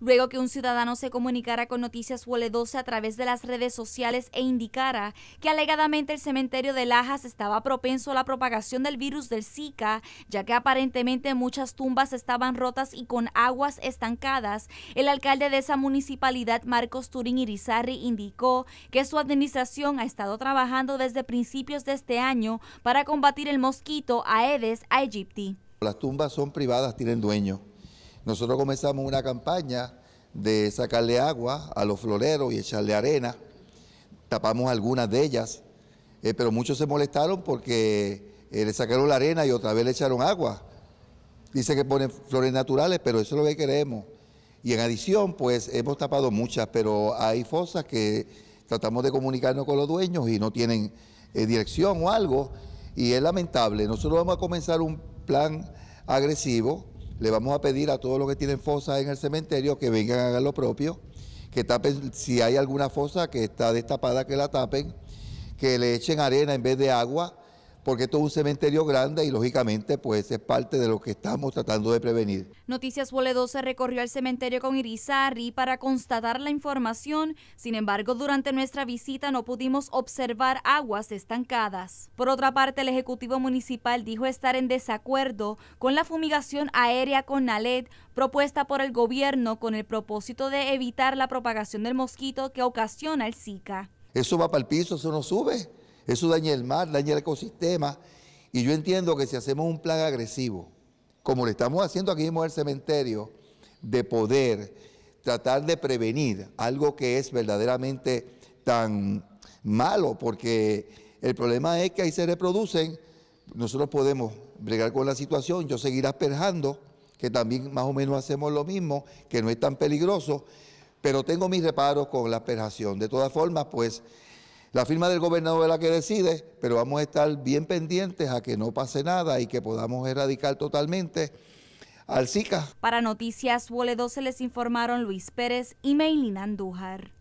luego que un ciudadano se comunicara con Noticias Wole a través de las redes sociales e indicara que alegadamente el cementerio de Lajas estaba propenso a la propagación del virus del Zika, ya que aparentemente muchas tumbas estaban rotas y con aguas estancadas, el alcalde de esa municipalidad, Marcos Turín Irizarri, indicó que su administración ha estado trabajando desde principios de este año para combatir el mosquito Aedes aegypti. Las tumbas son privadas, tienen dueño. Nosotros comenzamos una campaña de sacarle agua a los floreros y echarle arena. Tapamos algunas de ellas, eh, pero muchos se molestaron porque eh, le sacaron la arena y otra vez le echaron agua. Dice que ponen flores naturales, pero eso es lo que queremos. Y en adición, pues hemos tapado muchas, pero hay fosas que tratamos de comunicarnos con los dueños y no tienen eh, dirección o algo, y es lamentable. Nosotros vamos a comenzar un plan agresivo le vamos a pedir a todos los que tienen fosas en el cementerio que vengan a hacer lo propio, que tapen, si hay alguna fosa que está destapada, que la tapen, que le echen arena en vez de agua porque esto es un cementerio grande y lógicamente pues es parte de lo que estamos tratando de prevenir. Noticias Boledo se recorrió al cementerio con Irizarri para constatar la información, sin embargo durante nuestra visita no pudimos observar aguas estancadas. Por otra parte, el Ejecutivo Municipal dijo estar en desacuerdo con la fumigación aérea con Naled propuesta por el gobierno con el propósito de evitar la propagación del mosquito que ocasiona el Zika. Eso va para el piso, eso no sube eso daña el mar, daña el ecosistema. Y yo entiendo que si hacemos un plan agresivo, como lo estamos haciendo aquí mismo en el cementerio, de poder tratar de prevenir algo que es verdaderamente tan malo, porque el problema es que ahí se reproducen, nosotros podemos bregar con la situación, yo seguiré asperjando, que también más o menos hacemos lo mismo, que no es tan peligroso, pero tengo mis reparos con la asperjación. De todas formas, pues la firma del gobernador es la que decide, pero vamos a estar bien pendientes a que no pase nada y que podamos erradicar totalmente al SICA. Para Noticias Wole se les informaron Luis Pérez y Meilina Andújar.